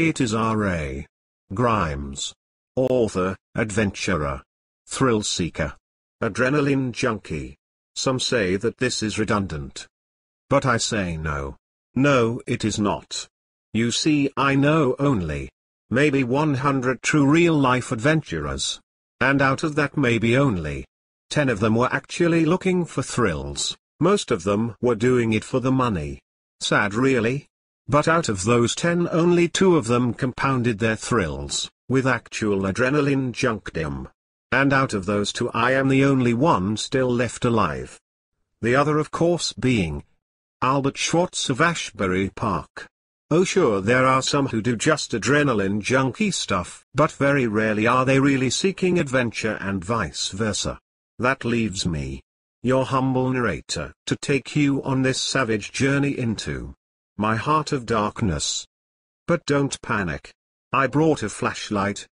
It is R.A. Grimes. Author, adventurer. Thrill seeker. Adrenaline junkie. Some say that this is redundant. But I say no. No it is not. You see I know only. Maybe 100 true real-life adventurers. And out of that maybe only. 10 of them were actually looking for thrills, most of them were doing it for the money. Sad really. But out of those ten only two of them compounded their thrills, with actual adrenaline junkdom. And out of those two I am the only one still left alive. The other of course being, Albert Schwartz of Ashbury Park. Oh sure there are some who do just adrenaline junky stuff, but very rarely are they really seeking adventure and vice versa. That leaves me, your humble narrator, to take you on this savage journey into my heart of darkness. But don't panic. I brought a flashlight,